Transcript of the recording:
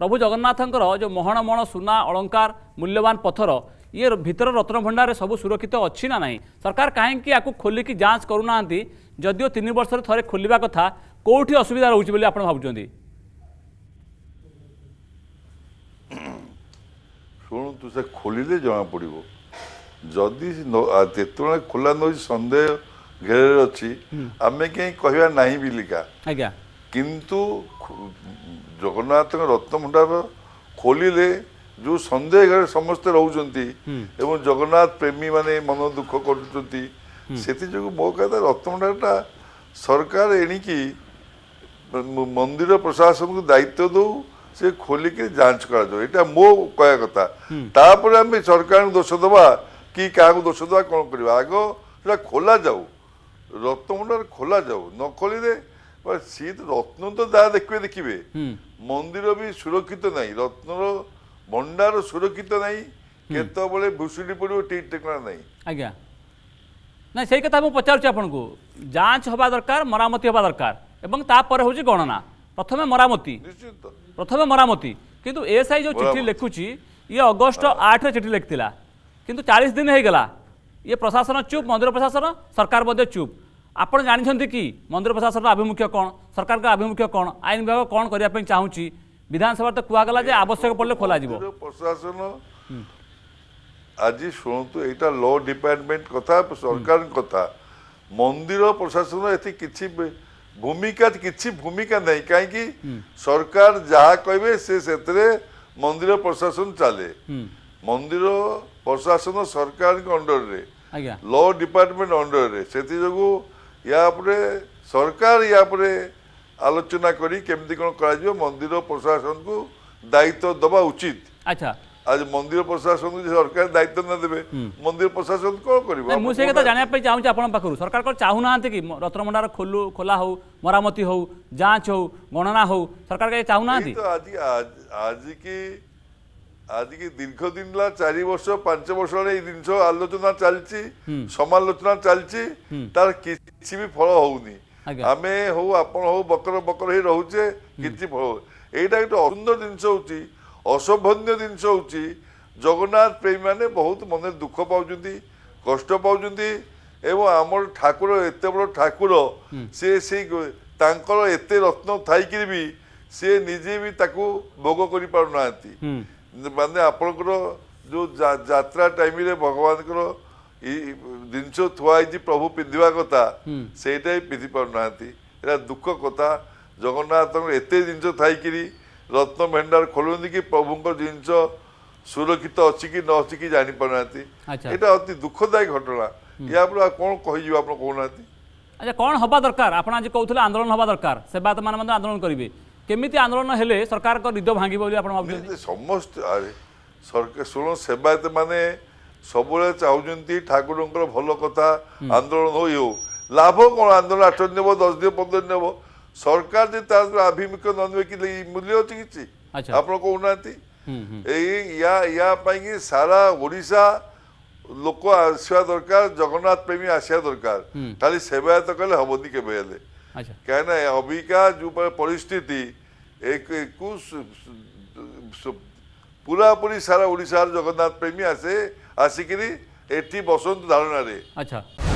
प्रभु जगन्नाथ जो महण सुना अलंकार मूल्यवान पथर ये भितर रत्न भंडार सब सुरक्षित अच्छी ना नहीं सरकार कहीं खोल की जांच करूना जदिव तीन वर्ष खोल कथा कौटी असुविधा रोचे आप भावुंत शुणु से खोलें जमा पड़ब जदि जितने खोला नौ सन्देह घेर अच्छी हम्म। आम कहीं कह बिलिका कितु ଜଗନ୍ନାଥଙ୍କ ରତ୍ନଭଣ୍ଡାର ଖୋଲିଲେ ଯେଉଁ ସନ୍ଦେହ ଘରେ ସମସ୍ତେ ରହୁଛନ୍ତି ଏବଂ ଜଗନ୍ନାଥ ପ୍ରେମୀ ମାନେ ମନ ଦୁଃଖ କରୁଛନ୍ତି ସେଥିଯୋଗୁଁ ମୋ କହିଲା ରତ୍ନଭଣ୍ଡାରଟା ସରକାର ଏଣିକି ମନ୍ଦିର ପ୍ରଶାସନକୁ ଦାୟିତ୍ୱ ଦେଉ ସେ ଖୋଲିକି ଯାଞ୍ଚ କରାଯାଉ ଏଇଟା ମୋ କହିବା କଥା ତାପରେ ଆମେ ସରକାରଙ୍କୁ ଦୋଷ ଦେବା କି କାହାକୁ ଦୋଷ ଦେବା କଣ କରିବା ଆଗ ସେଇଟା ଖୋଲାଯାଉ ରତ୍ନଭଣ୍ଡାର ଖୋଲାଯାଉ ନ ଖୋଲିଲେ सी तो रत्न तो जहाँ देखिए देखिए मंदिर भी सुरक्षित ना रत्नर भंडार सुरक्षित ना केतबले भुशुड़ी पड़ो ठीक ठिकना ना आज्ञा ना से कथा मुझे पचारूँ जांच हवा दरकार मरामती हवा दरकार तापर हूँ गणना प्रथम मरामती प्रथम मरामती किंतु एसआई जो चिट्ठी लिखुची ये अगस्ट आठ रिठी लिखिला किंतु चालीस दिन होगा ये प्रशासन चुप मंदिर प्रशासन सरकार चुप ଆପଣ ଜାଣିଛନ୍ତି କି ମନ୍ଦିର ପ୍ରଶାସନର ଆଭିମୁଖ୍ୟ କ'ଣ ସରକାରଙ୍କ ଆଭିମୁଖ୍ୟ କ'ଣ ଆଇନ ବିଭାଗ କ'ଣ କରିବା ପାଇଁ ଚାହୁଁଛି ବିଧାନସଭାରେ ତ କୁହାଗଲା ଯେ ଆବଶ୍ୟକ ପଡ଼ିଲେ ଖୋଲାଯିବ ପ୍ରଶାସନ ଆଜି ଶୁଣନ୍ତୁ ଏଇଟା ଲ ଡିପାର୍ଟମେଣ୍ଟ କଥା ସରକାରଙ୍କ କଥା ମନ୍ଦିର ପ୍ରଶାସନ ଏଠି କିଛି ଭୂମିକା କିଛି ଭୂମିକା ନାହିଁ କାହିଁକି ସରକାର ଯାହା କହିବେ ସେ ସେଥିରେ ମନ୍ଦିର ପ୍ରଶାସନ ଚାଲେ ମନ୍ଦିର ପ୍ରଶାସନ ସରକାରଙ୍କ ଅଣ୍ଡରରେ ଲ ଡିପାର୍ଟମେଣ୍ଟ ଅଣ୍ଡରରେ ସେଥିଯୋଗୁଁ ୟା ଉପରେ ସରକାର ୟା ଉପରେ ଆଲୋଚନା କରି କେମିତି କ'ଣ କରାଯିବ ମନ୍ଦିର ପ୍ରଶାସନକୁ ଦାୟିତ୍ୱ ଦେବା ଉଚିତ ଆଚ୍ଛା আজ মন্দির প্রশাসন সরকার দায়িত্ব না দেবে মন্দির প্রশাসন কোন করব মু সেই কথা জানিয়া পাই চাহুছি আপনার পাখু সরকার কোন চাহু না কি রত্নভণ্ডার খোলু খোলা হো মরামতি হো যাঞ্চ হো গণনা হো সরকার কে চাহু না আজি আজি কি আজকে দীর্ঘদিন চারি বর্ষ পাঁচ বর্ষরে এই জিনিস আলোচনা চালছি সমালোচনা চালছি তার কিছু বি ফল হওনি আমি হো আপন হো বকর বকর হয়ে রহুছে কিছু ফল এইটা একটা অসুন্দর জিনিস হচ্ছে অসভ্য জিনিস হচ্ছে জগন্নাথ প্রেমী মানে বহু মনে দুঃখ পাচ্ছেন কষ্ট পাচ্ছেন এবং আমার ঠাকুর এত বড় ঠাকুর সে সেই তাঁর এত রত্ন থাইকি বি সে নিজে বি তাকে ভোগ করে পু না ମାନେ ଆପଣଙ୍କର ଯେଉଁ ଯାତ୍ରା ଟାଇମ୍ରେ ଭଗବାନଙ୍କର ଜିନିଷ ଥୁଆ ହେଇଛି ପ୍ରଭୁ ପିନ୍ଧିବା କଥା ସେଇଟା ହିଁ ପିନ୍ଧି ପାରୁନାହାନ୍ତି ଏଇଟା ଦୁଃଖ କଥା ଜଗନ୍ନାଥଙ୍କର ଏତେ ଜିନିଷ ଥାଇକିରି ରତ୍ନ ଭଣ୍ଡାର ଖୋଲନ୍ତି କି ପ୍ରଭୁଙ୍କ ଜିନିଷ ସୁରକ୍ଷିତ ଅଛି କି ନ ଅଛି କି ଜାଣିପାରୁନାହାନ୍ତି ଏଇଟା ଅତି ଦୁଃଖଦାୟୀ ଘଟଣା ଏହା ଉପରେ ଆଉ କ'ଣ କହିଯିବ ଆପଣ କହୁନାହାନ୍ତି ଆଚ୍ଛା କ'ଣ ହେବା ଦରକାର ଆପଣ ଆଜି କହୁଥିଲେ ଆନ୍ଦୋଳନ ହେବା ଦରକାର ସେବାୟତମାନେ ମଧ୍ୟ ଆନ୍ଦୋଳନ କରିବେ কেমিতি আন্দোলন হলে সরকার নিদ ভাঙিব বলে আপনার ভাবছেন সমস্ত সরকার শুণ সেবায়ত মানে ସବୁବେଳେ ଚାହୁଁଛନ୍ତି ଠାକୁରଙ୍କର ଭଲ କଥା ଆନ୍ଦୋଳନ ହୋଇ ହେଉ ଲାଭ କ'ଣ ଆନ୍ଦୋଳନ ଆଠ ଦିନ ନେବ ଦଶ ଦିନ ପନ୍ଦର ଦିନ ନେବ ସରକାର ଯଦି ତା ଆଭିମୁଖ୍ୟ ନ ନେବେ କି ମୂଲ୍ୟ ଅଛି କିଛି ଆପଣ କହୁନାହାନ୍ତି ଏଇ ୟା ୟା ପାଇଁକି ସାରା ଓଡ଼ିଶା ଲୋକ ଆସିବା ଦରକାର ଜଗନ୍ନାଥ ପ୍ରେମୀ ଆସିବା ଦରକାର ଖାଲି ସେବାୟତ କଲେ ହବନି କେବେ ହେଲେ କାହିଁକିନା ଅବିକା ଯେଉଁ ପରିସ୍ଥିତି ଏକ କୁ ପୁରାପୁରି ସାରା ଓଡ଼ିଶାର ଜଗନ୍ନାଥ ପ୍ରେମୀ ଆସେ ଆସିକିରି ଏଠି ବସନ୍ତୁ ଧାରଣାରେ ଆଚ୍ଛା